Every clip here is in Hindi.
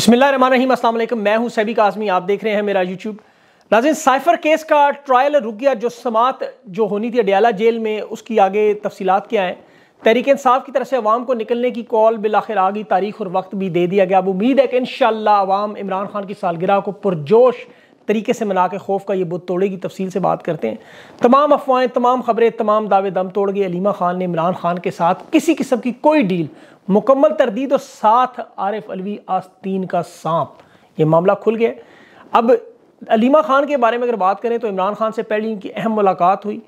बसमिलीम असल मैं हूं सैबिक आजमी आप देख रहे हैं मेरा यूट्यूब नाजिन साइफर केस का ट्रायल रुक गया जो समात जो होनी थी अडियाला जेल में उसकी आगे तफसीत क्या हैं तहरीक इंसाफ की तरफ से अवाम को निकलने की कॉल बिलाखिर आ गई तारीख और वक्त भी दे दिया गया अब उम्मीद है कि इन शाम इमरान खान की सालगिरह को पुरजोश तरीके से मिला के खौफ का ये बुत तोड़े की तफसील से बात करते हैं तमाम अफवाहें तमाम खबरें तमाम दावे दम तोड़ गए अलीमा खान ने इमरान खान के साथ किसी किस्म की कोई डील मुकम्मल तरदीद और साथ आरिफ अलवी आस्तीन का सांप ये मामला खुल गया अब अलीमा खान के बारे में अगर बात करें तो इमरान खान से पहले इनकी अहम मुलाकात हुई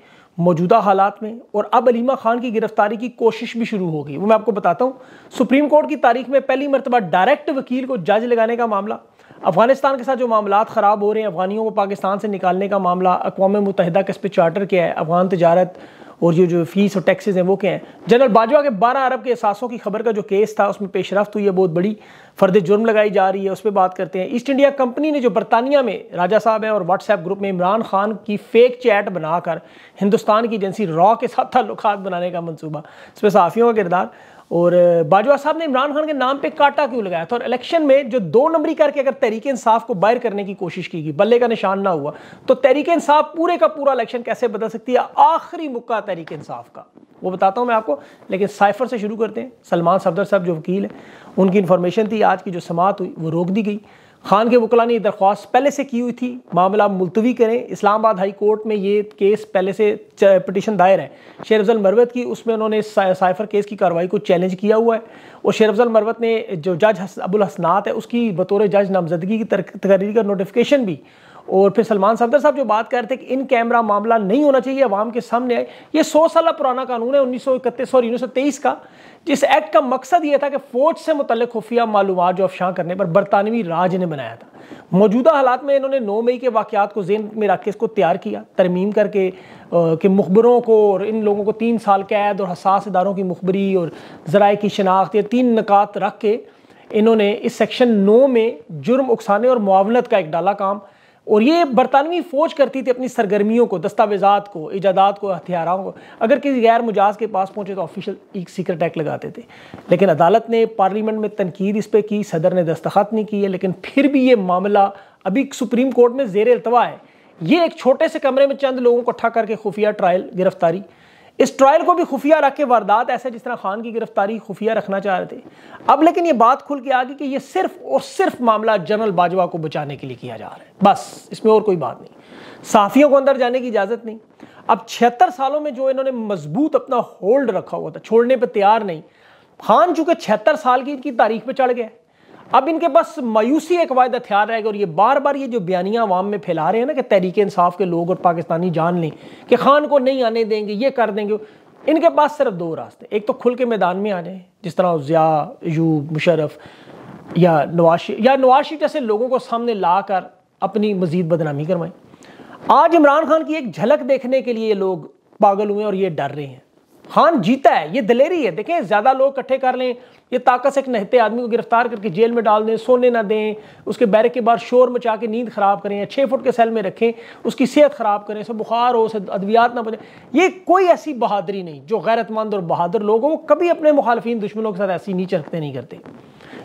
मौजूदा हालात में और अब अलीमा खान की गिरफ्तारी की कोशिश भी शुरू हो गई वो मैं आपको बताता हूँ सुप्रीम कोर्ट की तारीख में पहली मरतबा डायरेक्ट वकील को जज लगाने का मामला अफगानिस्तान के साथ जो मामला ख़राब हो रहे हैं अफगानियों को पाकिस्तान से निकालने का मामला अकवा मुतहदा किस पर चार्टर किया है अफगान तजारत और ये जो फीस और टैक्सेस हैं वो क्या हैं जनरल बाजवा के बारह अरब के असासों की खबर का जो केस था उसमें पेशरफ हुई है बहुत बड़ी फर्द जुर्म लगाई जा रही है उस पर बात करते हैं ईस्ट इंडिया कंपनी ने जो बरतानिया में राजा साहब हैं और व्हाट्सएप ग्रुप में इमरान खान की फेक चैट बनाकर हिंदुस्तान की एजेंसी रॉ के साथ तल्लुत बनाने का मनसूबा इसमें सहाफ़ियों का किरदार और बाजवा साहब ने इमरान खान के नाम पे काटा क्यों लगाया था और इलेक्शन में जो दो नंबरी करके अगर तहरीक इंसाफ को बाहर करने की कोशिश की गई बल्ले का निशान ना हुआ तो तहरीक इंसाफ पूरे का पूरा इलेक्शन कैसे बदल सकती है आखिरी मुक्का तहरीक इंसाफ का वो बताता हूँ मैं आपको लेकिन साइफर से शुरू करते हैं सलमान सफदर साहब जो वकील है उनकी इन्फॉर्मेशन थी आज की जो समात हुई वो रोक दी गई खान के वकला ने दरख्वास्त पहले से की हुई थी मामला मुलतवी करें इस्लामाबाद हाई कोर्ट में ये केस पहले से पटिशन दायर है शेर अफजल मरवत की उसमें उन्होंने साइफर केस की कार्रवाई को चैलेंज किया हुआ है और शेर अफजल मरवत ने जो जज अबुल हसनात है उसकी बतौर जज नामजदगी की तकरीर का नोटिफिकेशन भी और फिर सलमान सफदर साहब जो बात कर रहे थे कि इन कैमरा मामला नहीं होना चाहिए अवाम के सामने आए ये सौ साल पुराना कानून है उन्नीस सौ इकतीस और उन्नीस का जिस एक्ट का मकसद ये था कि फौज से मुतल खुफिया मालूम जो अफशा करने पर बरतानवी राज ने बनाया था मौजूदा हालात में इन्होंने नौ मई के वाक़ात को जेन में रख के इसको तैयार किया तरमीम करके कि मुखबरों को और इन लोगों को तीन साल कैद और हसास इदारों की मुखबरी और ज़राए की शनाख्त या तीन नकात रख के इन्होंने इस सेक्शन नौ में जुर्म उकसाने और मुआवनत का एक डाला काम और ये बरतानवी फ़ौज करती थी अपनी सरगर्मियों को दस्तावेजात को ईजादात को हथियारों को अगर किसी गैर मुजाज के पास पहुँचे तो ऑफिशियल एक सीक्रेट एक्ट लगाते थे लेकिन अदालत ने पार्लियामेंट में तनकीद इस पर की सदर ने दस्तखत नहीं किए लेकिन फिर भी ये मामला अभी सुप्रीम कोर्ट में जेर अल्तवा है ये एक छोटे से कमरे में चंद लोगों को ठा करके खुफिया ट्रायल गिरफ्तारी इस ट्रायल को भी खुफिया रख के वारदात ऐसे जिस तरह खान की गिरफ्तारी खुफिया रखना चाह रहे थे अब लेकिन ये बात खुल के आ गई कि ये सिर्फ और सिर्फ मामला जनरल बाजवा को बचाने के लिए किया जा रहा है बस इसमें और कोई बात नहीं साफियों को अंदर जाने की इजाज़त नहीं अब छिहत्तर सालों में जो इन्होंने मजबूत अपना होल्ड रखा हुआ था छोड़ने पर तैयार नहीं खान चूंकि छिहत्तर साल की इनकी तारीख पर चढ़ गया अब इनके पास मायूसी एक वायद हथियार रहेगा और ये बार बार ये जो बयानियाँ आवाम में फैला रहे हैं ना कि तहरीक इंसाफ के लोग और पाकिस्तानी जान लें कि खान को नहीं आने देंगे ये कर देंगे इनके पास सिर्फ दो रास्ते एक तो खुल के मैदान में आ जाए जिस तरह ज़िया यूब मुशरफ या नवाशी या नवाशी जैसे लोगों को सामने ला कर अपनी मजीद बदनामी करवाएं आज इमरान खान की एक झलक देखने के लिए लोग पागल हुए और ये डर रहे हैं खान जीता है ये दलेरी है देखें ज़्यादा लोग इकट्ठे कर लें ये ताकत से एक नहते आदमी को गिरफ्तार करके जेल में डाल दें सोने ना दें उसके बैरक के बाद शोर मचा के नींद ख़राब करें या छः फुट के सेल में रखें उसकी सेहत ख़राब करें उसे बुखार हो उसे अद्वियात ना बने ये कोई ऐसी बहादरी नहीं जो गैरतमंद और बहादुर लोग वो कभी अपने मुखालफी दुश्मनों के साथ ऐसी नीचे रखते नहीं करते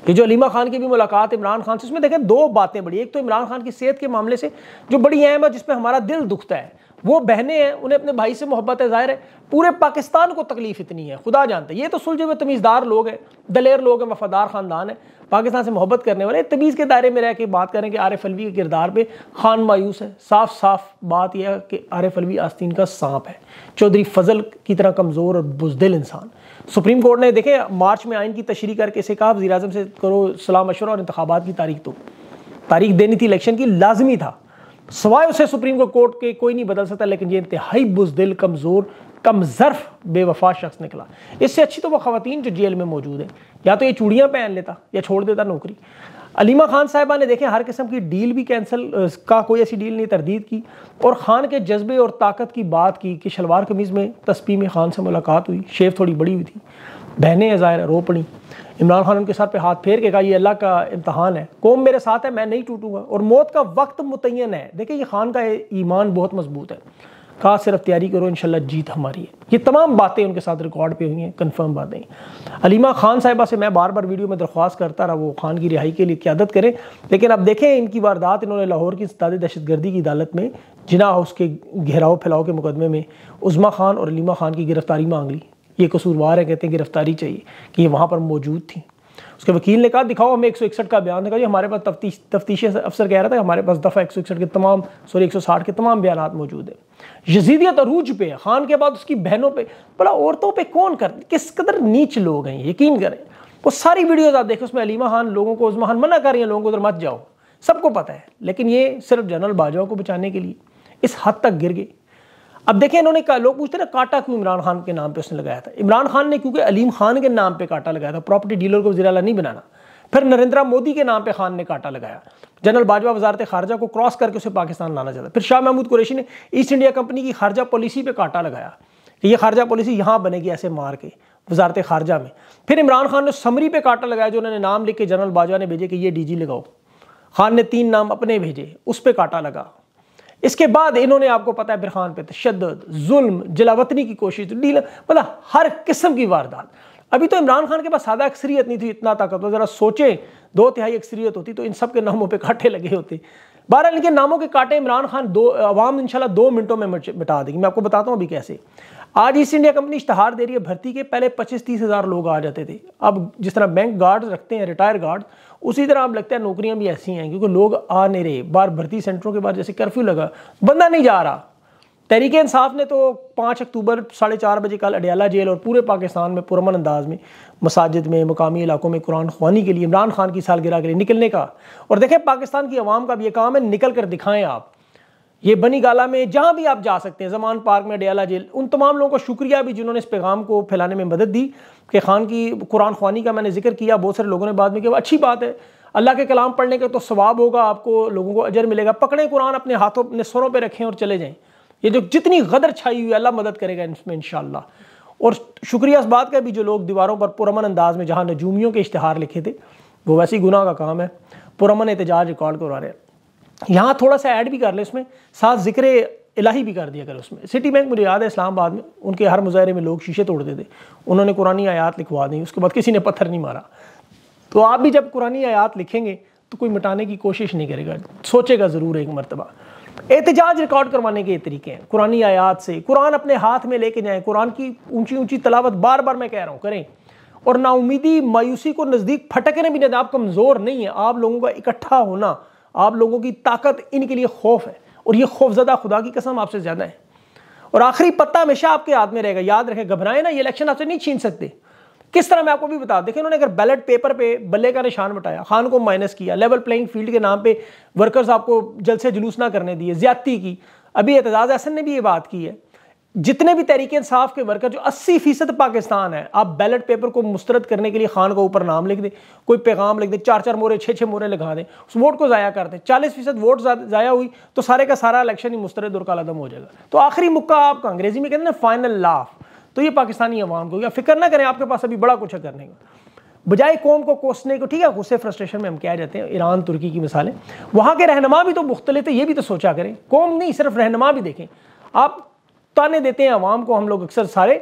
ये जो अलीमा खान की भी मुलाकात इमरान खान से उसमें देखें दो बातें बड़ी एक तो इमरान खान की सेहत के मामले से जो बड़ी अहम है जिसमें हमारा दिल दुखता है वो बहनें हैं उन्हें अपने भाई से मोहब्बत है जाहिर है पूरे पाकिस्तान को तकलीफ इतनी है खुदा जानते ये तो सुलझे हुए तमीज़दार लोग हैं दलेर लोग हैं वफादार ख़ानदान है पाकिस्तान से मोहब्बत करने वाले तमीज़ के दायरे में रह के बात करें कि आरिफ अलवी के किरदार पे खान मायूस है साफ साफ बात यह है कि आरिफ अलवी आस्तीन का सांप है चौधरी फजल की तरह कमज़ोर और बुजदिल इंसान सुप्रीम कोर्ट ने देखे मार्च में आइन की तशरी करके इसे कहा वजी से करो सलाह मशवरा और इंतबात की तारीख तो तारीख देनी थी इलेक्शन की लाजमी था सवाए उसे सुप्रीम कोर्ट के कोई नहीं बदल सकता लेकिन ये इंतहाई बुजदिल कमज़ोर कमजर्फ बेवफा शख्स निकला इससे अच्छी तो वह खातन जो जेल में मौजूद है या तो ये चूड़ियाँ पहन लेता या छोड़ देता नौकरी अलीमा खान साहिबा ने देखें हर किस्म की डील भी कैंसिल का कोई ऐसी डील नहीं तरदीद की और ख़ान के जज्बे और ताकत की बात की कि शलवार कमीज़ में तस्पी में खान से मुलाकात हुई शेव थोड़ी बड़ी हुई थी बहनें हैं ज़ाहिर है रो पड़ी इमरान खान उनके सर पे हाथ फेर के कहा ये अल्लाह का इम्तहान है कौम मेरे साथ है मैं नहीं टूटूंगा और मौत का वक्त मुतन है देखिए ये खान का ईमान बहुत मजबूत है कहा सिर्फ तैयारी करो इन जीत हमारी है ये तमाम बातें उनके साथ रिकॉर्ड पे हुई हैं कन्फर्म बातें अलीमा खान साहिबा से मैं बार बार वीडियो में दरख्वास्त करता रहा वो खान की रिहाई के लिए क्यादत करें लेकिन अब देखें इनकी वारदात इन्होंने लाहौर की सताद दहशतगर्दी की अदालत में जिना हाउस के घेराव फैलाव के मुकदमे में उज़मा खान और अलीमा खान की गिरफ्तारी मांग ली ये कसूरवार है कहते हैं गिरफ्तारी चाहिए कि ये वहाँ पर मौजूद थी उसके वकील ने कहा दिखाओ हमें एक का बयान जी हमारे पास तफ्तीश तफ्तीश अफसर कह रहा था हमारे पास दफ़ा एक के तमाम सॉरी एक के तमाम बयान मौजूद है यजीदियत अरूज पे खान के बाद उसकी बहनों पर बड़ा औरतों पर कौन कर किस कदर नीच लोग हैं यकीन करें वो सारी वीडियोज़ आप देखें उसमें अलीमा खान लोगों को उजमा खान मना कर रही है लोगों को उधर मत जाओ सबको पता है लेकिन ये सिर्फ जनरल बाजवा को बचाने के लिए इस हद तक गिर गई अब देखें इन्होंने कहा लोग पूछते ना काटा क्यों इमरान खान के नाम पे उसने लगाया था इमरान खान ने क्योंकि अलीम खान के नाम पे काटा लगाया था प्रॉपर्टी डीलर को वजीरा नहीं बनाना फिर नरेंद्र मोदी के नाम पे खान ने काटा लगाया जनरल बाजवा वजारत खारजा को क्रॉस करके उसे पाकिस्तान लाना चाहता फिर शाह महमूद कुरेशी ने ईस्ट इंडिया कंपनी की खारजा पॉलिसी पर काटा लगाया कि ये खारजा पॉलिसी यहाँ बनेगी ऐसे मार के वजारत खारजा में फिर इमरान खान ने समरी पर काटा लगाया जो उन्होंने नाम लिख के जनरल बाजवा ने भेजे कि ये डी लगाओ खान ने तीन नाम अपने भेजे उस पर काटा लगा इसके बाद इन्होंने आपको पता है बिरखान पे तशद जुल्म जलावतनी की कोशिश डील तो मतलब हर किस्म की वारदात अभी तो इमरान खान के पास सादा अक्सरियत नहीं थी इतना ताकत ज़रा सोचें दो तिहाई अक्सरियत होती तो इन सब के नामों पर काटे लगे होते बहरहाल इनके नामों के काटे इमरान खान दो अवाम इंशाल्लाह दो मिनटों में मिटा देगी मैं आपको बताता हूँ अभी कैसे आज ईस्ट इंडिया कंपनी इश्तहार दे रही है भर्ती के पहले पच्चीस तीस हज़ार लोग आ जाते थे अब जिस तरह बैंक गार्ड रखते हैं रिटायर गार्ड उसी तरह अब लगता है नौकरियां भी ऐसी हैं क्योंकि लोग आ नहीं रहे बार भर्ती सेंटरों के बाद जैसे कर्फ्यू लगा बंदा नहीं जा रहा तहरीक इंसाफ ने तो पाँच अक्टूबर साढ़े चार बजे कल अडयाला जेल और पूरे पाकिस्तान में पुरमन अंदाज में मसाजिद में मकामी इलाकों में कुरान खवानी के लिए इमरान खान की सालगिरह के लिए निकलने का और देखें पाकिस्तान की आवाम का भी ये काम है निकल कर दिखाएं आप ये बनी गाला में जहाँ भी आप जा सकते हैं जमान पार्क में अडयाला जेल उन तमाम लोगों का शुक्रिया भी जिन्होंने इस पैगाम को फैलाने में मदद दी कि खान की कुरान खवानी का मैंने जिक्र किया बहुत सारे लोगों ने बाद में किया अच्छी बात है अल्लाह के कलाम पढ़ने का तो स्वाब होगा आपको लोगों को अजर मिलेगा पकड़े कुरान अपने हाथों अपने सरों पर रखें और चले जाएँ ये जो जितनी गदर छाई हुई अल्लाह मदद करेगा इसमें इन और शुक्रिया इस बात का भी जो लोग दीवारों पर पुरमन अंदाज में जहाँ नजूमियों के इश्तहार लिखे थे वो वैसे ही गुनाह का काम है पुरमन एहतजाज रिकॉर्ड करवा रहे हैं यहाँ थोड़ा सा ऐड भी कर लें उसमें साथ जिक्र इलाही भी कर दिया करें उसमें सिटी बैंक मुझे याद है इस्लामाबाद में उनके हर मुजाहरे में लोग शीशे तोड़ते थे उन्होंने कुरानी आयात लिखवा दी उसके बाद किसी ने पत्थर नहीं मारा तो आप भी जब कुरानी आयात लिखेंगे तो कोई मिटाने की कोशिश नहीं करेगा सोचेगा ज़रूर एक मरतबा एहतजाज रिकॉर्ड करवाने के तरीके हैं कुरानी आयात से कुरान अपने हाथ में लेके जाएं कुरान की ऊंची ऊंची तलावत बार बार मैं कह रहा हूँ करें और नाउमीदी मायूसी को नज़दीक फटकने भी नहीं आप कमज़ोर नहीं है आप लोगों का इकट्ठा होना आप लोगों की ताकत इनके लिए खौफ है और ये खौफजदा खुदा की कसम आपसे ज़्यादा है और आखिरी पत्ता हमेशा आपके हाथ में रहेगा याद रखें घबराएं ना ये इलेक्शन आपसे नहीं छीन सकते किस तरह मैं आपको भी बता देखिए उन्होंने अगर बैलेट पेपर पे बल्ले का निशान बटाया खान को माइनस किया लेवल प्लेइंग फील्ड के नाम पे वर्कर्स आपको जल से जुलूस ना करने दिए ज्यादती की अभी एतजाज़ अहसन ने भी ये बात की है जितने भी तहरीक इंसाफ के वर्कर जो 80 फीसद पाकिस्तान है आप बैलेट पेपर को मुस्तरद करने के लिए खान को ऊपर नाम लिख दें कोई पैगाम लिख दें चार चार मोरे छः छः मोरे लिखा दें उस वोट को ज़ाया कर दें चालीस फीसद वोट ज़ाया हुई तो सारे का सारा इलेक्शन ही मुस्तरद और कालादम हो जाएगा तो आखिरी मुक्का आपका अंग्रेजी में कहते हैं ना फाइनल लाफ तो ये पाकिस्तानी अवाम को या फिक्र ना करें आपके पास अभी बड़ा कुछ है करने का बजाय कौम को कोसने को ठीक है गुस्से फ्रस्ट्रेशन में हम क्या जाते हैं ईरान तुर्की की मिसालें वहाँ के रहनमा भी तो मुख्तलि है ये भी तो सोचा करें कौम नहीं सिर्फ रहनमा भी देखें आप ताने देते हैं अवाम को हम लोग अक्सर सारे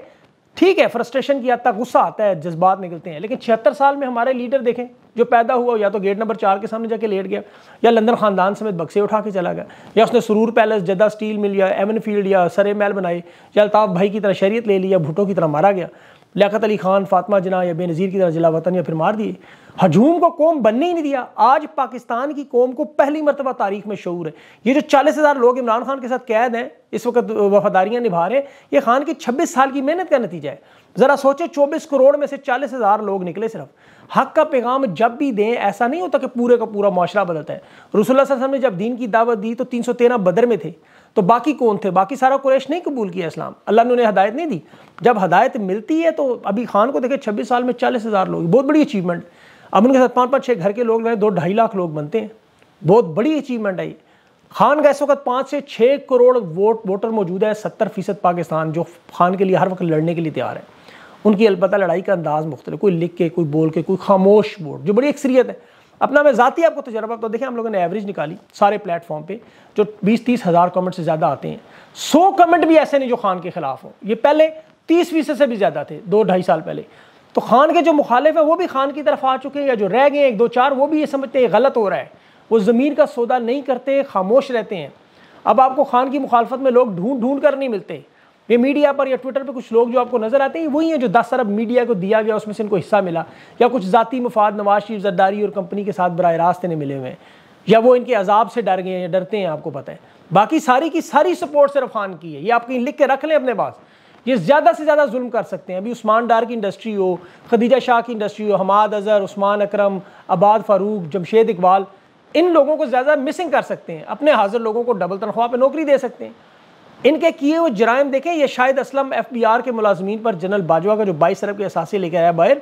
ठीक है फ्रस्ट्रेशन की हद तक गुस्सा आता है जज्बात निकलते हैं लेकिन छिहत्तर साल में हमारे लीडर देखें जो पैदा हुआ या तो गेट नंबर चार के सामने जाके लेट गया या लंदन खानदान समेत बक्से उठा के चला गया या उसने सुरूर पैलेस जद्दा स्टील मिल या एवन फील्ड या सरे महल बनाए या अल्ताफ भाई की तरह शरीयत ले लिया भुटो की तरह मारा गया लियात अली खान फातमा जना या बेनज़ीर की तरह जिला वतन या फिर मार दिए हजूम को कौम बनने ही नहीं दिया आज पाकिस्तान की कौम को पहली मरतबा तारीख में शूर है ये जो चालीस हज़ार लोग इमरान खान के साथ कैद हैं इस वक्त वफादारियाँ निभा रहे हैं ये खान की छब्बीस साल की मेहनत का नतीजा है ज़रा सोचे चौबीस करोड़ में से चालीस हज़ार लोग निकले सिर्फ हक का पैगाम जब भी दें ऐसा नहीं होता कि पूरे का पूरा माशरा बदलता है रसुल्ला ने जब दीन की दावत दी तो तीन सौ तेरह बदर में थे तो बाकी कौन थे बाकी सारा कुरैश नहीं कबूल किया इस्लाम अल्लाह ने उन्हें हदायत नहीं दी जब हदायत मिलती है तो अभी खान को देखे छब्बीस साल में चालीस हज़ार लोग बहुत बड़ी अचीवमेंट अब उनके साथ पाँच पाँच छः घर के लोग दो ढाई लाख लोग बनते हैं बहुत बड़ी अचीवमेंट आई खान का इस वक्त पाँच से छः करोड़ वोट वोटर मौजूद है सत्तर फीसद पाकिस्तान जो खान के लिए हर वक्त लड़ने के लिए तैयार है उनकी अलबत् लड़ाई का अंदाज़ मुख्तलिफ कोई लिख के कोई बोल के कोई खामोश वोट जो बड़ी अक्सरियत है अपना मैं ज़ाती आपको तजर्बा तो देखें हम लोगों ने एवरेज निकाली सारे प्लेटफॉर्म पे जो बीस तीस हज़ार कमेंट से ज़्यादा आते हैं 100 कमेंट भी ऐसे नहीं जो खान के खिलाफ हो ये पहले तीस फीसद से भी ज़्यादा थे दो ढाई साल पहले तो खान के जो मुखालिफ है वो भी खान की तरफ आ चुके हैं या जो रह गए एक दो चार वो भी ये समझते हैं गलत हो रहा है वो ज़मीर का सौदा नहीं करते खामोश रहते हैं अब आपको खान की मुखालफत में लोग ढूंढ ढूंढ कर नहीं मिलते ये मीडिया पर या ट्विटर पर कुछ लोग जो आपको नजर आते हैं वही हैं जो दस अरब मीडिया को दिया गया उसमें से इनको हिस्सा मिला या कुछ ज़ाती मफाद नवाज शरीफ जरदारी और कंपनी के साथ बरह रास्त ने मिले हुए हैं या वो इनके अजाब से डर गए हैं या डरते हैं आपको पता है बाकी सारी की सारी सपोर्ट सिर्फ खान की है ये आप कहीं लिख के रख लें अपने पास ये ज़्यादा से ज़्यादा जुल्म कर सकते हैं अभी उस्मान डार की इंडस्ट्री हो खदीजा शाह की इंडस्ट्री हो हमाद अजहर उस्मान अकरम आबाद फारूक जमशेद इकबाल इन लोगों को ज़्यादा मिसिंग कर सकते हैं अपने हाजिर लोगों को डबल तनख्वाह पर नौकरी दे सकते हैं इनके किए हुए जराइम देखें ये शायद असलम एफ बी आर के मुलाजमीन पर जनरल बाजवा का जो बाईस अरब के असासी लेकर आया बाहर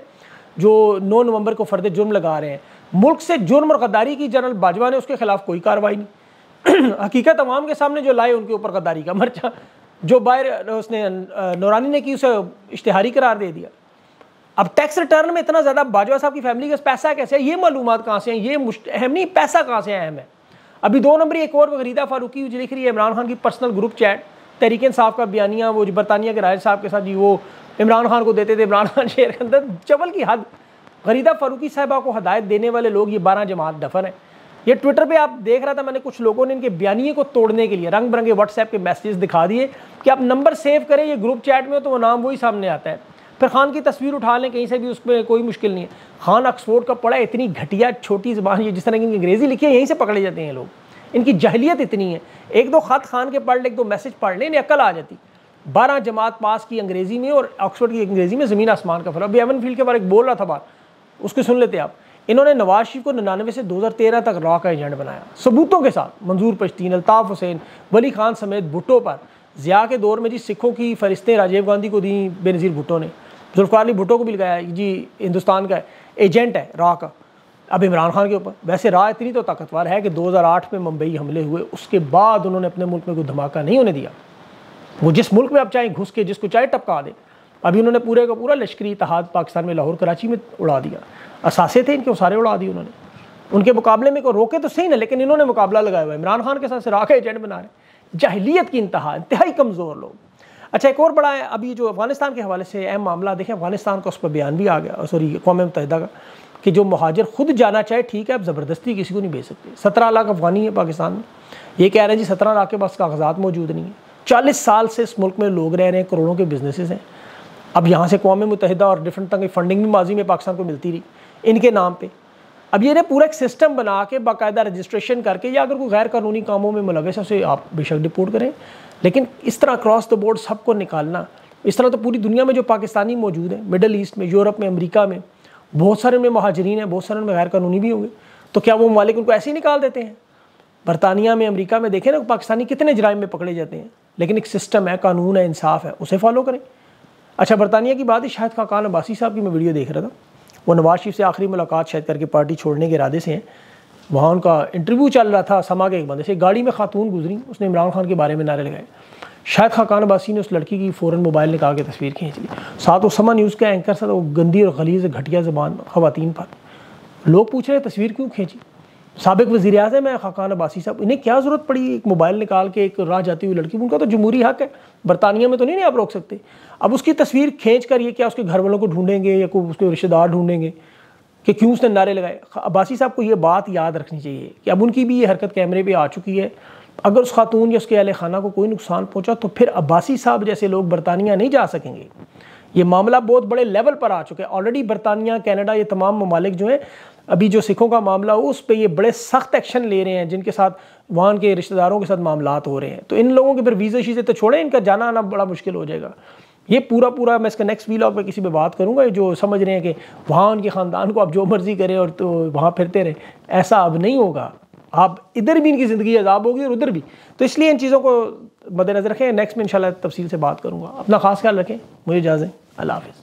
जो नौ नवंबर को फर्द जुर्म लगा रहे हैं मुल्क से जुर्म और गद्दारी की जनरल बाजवा ने उसके खिलाफ कोई कार्रवाई नहीं हकीकत अवाम के सामने जो लाए उनके ऊपर गद्दारी का मर्चा जो बाहर उसने नौरानी ने की उसे इश्तहारी करार दे दिया अब टैक्स रिटर्न में इतना ज़्यादा बाजवा साहब की फैमिली का पैसा कैसे है ये मालूम कहाँ से हैं ये अहम नहीं पैसा कहाँ से अहम है अभी दो नंबर एक और खरीदा फारूकी जो लिख रही है इमरान खान की पर्सनल ग्रुप चैट तहरीक साहब का बयानिया वो बरतानिया के राज साहब के साथ जी वो इमरान खान को देते थे इमरान खान शेर के अंदर जबल की हद गरीदा फ़ारूकी साहबा को हदायत देने वाले लोग ये बारह जमात दफन है ये ट्विटर पे आप देख रहा था मैंने कुछ लोगों ने इनके बयानिए को तोड़ने के लिए रंग बिरंगे व्हाट्सएप के मैसेजेस दिखा दिए कि आप नंबर सेव करें ये ग्रुप चैट में तो वो नाम वही सामने आता है फिर खान की तस्वीर उठा लें कहीं से भी उसमें कोई मुश्किल नहीं है खान ऑक्सफोर्ड का पड़ा इतनी घटिया छोटी जबान ये जिस तरह की अंग्रेज़ी लिखी है यहीं से पकड़े जाते हैं लोग इनकी जहलीत इतनी है एक दो ख़त खान के पढ़ लें एक दो मैसेज पढ़ लें इन्हें अकल आ जाती बारह जमात पास की अंग्रेज़ी में और ऑक्सफोर्ड की अंग्रेज़ी में ज़मीन आसमान का फर्क अभी एवन फील्ड के बारे में बोल रहा था बार उसको सुन लेते आप इन्होंने नवाज शरीफ को नन्नवे से 2013 तक रॉ का एजेंट बनाया सबूतों के साथ मंजूर पश्तीन अल्ताफ़ हुसैन वली खान समेत भुट्टो पर ज़िया के दौर में जी सिखों की फरिश्तें राजीव गांधी को दी बेनज़ीर भुट्टो ने जुल्फ़ारली भुटो भुट्टो को भी लगाया जी हिंदुस्तान का एजेंट है रॉ का अब इमरान खान के ऊपर वैसे राह इतनी तो ताकतवर है कि 2008 में मुंबई हमले हुए उसके बाद उन्होंने अपने मुल्क में कोई धमाका नहीं होने दिया वो जिस मुल्क में आप चाहे घुस के जिसको चाहे टपका दे अभी उन्होंने पूरे का पूरा लश्करी इतिहाद पाकिस्तान में लाहौर कराची में उड़ा दिया असासे थे इनके सारे उड़ा दिए उन्होंने उनके मुकाबले में को रोके तो सही ना लेकिन इन्होंने मुकाबला लगाया हुआ इमरान खान के साथ सिराख एजेंट बना रहे जहलीत की इंतहा इंतहाई कमज़ोर लोग अच्छा एक और बड़ा है अभी जो अफगानिस्तान के हवाले से अहम मामला देखें अफगानिस्तान का उस पर बयान भी आ गया सॉरी कौम मुतहदा का कि जो महाजर खुद जाना चाहे ठीक है आप ज़बरदस्ती किसी को नहीं भेज सकते सत्रह लाख अफगानी है पाकिस्तान में ये कह रहे हैं जी सत्रह लाख के पास कागजात मौजूद नहीं है चालीस साल से इस मुल्क में लोग रह रहे हैं करोड़ों के बिजनेसेस हैं अब यहाँ से अकवा मुतहदा और डिफरेंट तरह की फंडिंग भी माजी में पाकिस्तान को मिलती रही इनके नाम पर अब ये ना पूरा एक सिस्टम बना के बाकायदा रजिस्ट्रेशन करके या अगर कोई गैर कानूनी कामों में मुलवस है उसे आप बेशक डिपोर्ट करें लेकिन इस तरह क्रॉस द बोर्ड सबको निकालना इस तरह तो पूरी दुनिया में जो पाकिस्तानी मौजूद हैं मिडल ईस्ट में यूरोप में अमेरिका में बहुत सारे में महाजरीन हैं बहुत सारे उनमें गैर कानूनी भी होंगे तो क्या वो ममालिक उनको ऐसे ही निकाल देते हैं बरतानिया में अमरीका में देखें ना पाकिस्तानी कितने जराइम में पकड़े जाते हैं लेकिन एक सिस्टम है कानून है इंसाफ है उसे फॉलो करें अच्छा बरतानिया की बात है शायद खाकान अब्बासी साहब की मैं वीडियो देख रहा था वो नवाज शरीफ से आखिरी मुलाकात शायद करके पार्टी छोड़ने के इरादे से हैं वहाँ उनका इंटरव्यू चल रहा था समा के एक बंदे से गाड़ी में खातून गुजरी उसने इमरान खान के बारे में नारे लगाए शायद खाकान अबासी ने उस लड़की की फ़ौरन मोबाइल निकाल के तस्वीर खींच ली साथ उसमा न्यूज़ का एंकर था वो तो गंदी और गलीज घटिया जबान खुवान पर लोग पूछ रहे तस्वीर क्यों खींची सबक वजी अजम है खाकान अबासी साहब इन्हें क्या ज़रूरत पड़ी एक मोबाइल निकाल के एक राह जाती हुई लड़की उनका तो जमहूरी हक है बरतानिया में तो नहीं, नहीं आप रोक सकते अब उसकी तस्वीर खींच कर ये क्या उसके घर वालों को ढूंढेंगे या कोई उसके रिश्तेदार ढूंढेंगे कि क्यों उसने नारे लगाए अबासी साहब को ये बात याद रखनी चाहिए कि अब उनकी भी ये हरकत कैमरे पर आ चुकी है अगर उस खातून या उसके अहल खाना को कोई नुकसान पहुँचा तो फिर अब्बासी साहब जैसे लोग बरतानिया नहीं जा सकेंगे ये मामला बहुत बड़े लेवल पर आ चुका है ऑलरेडी बरतानिया कैनेडा ये तमाम ममालिक जो हैं अभी जो सिखों का मामला हो उस पर ये बड़े सख्त एक्शन ले रहे हैं जिनके साथ वहाँ के रिश्तेदारों के साथ मामला हो रहे हैं तो इन लोगों के फिर वीज़े शीज़े तो छोड़ें इनका जाना आना बड़ा मुश्किल हो जाएगा ये पूरा पूरा मैं इसका नेक्स्ट वीलॉग में किसी पर बात करूँगा जो समझ रहे हैं कि वहाँ उनके ख़ानदान को आप जो मर्ज़ी करें और तो वहाँ फिरते रहें ऐसा अब नहीं होगा आप इधर भी इनकी ज़िंदगी अजाब होगी और उधर भी तो इसलिए इन चीज़ों को मद्देनज़र रखें नेक्स्ट में इंशाल्लाह तफसील से बात करूँगा अपना खास ख्याल रखें मुझे इजाज़ें अल्लाह हाफिज़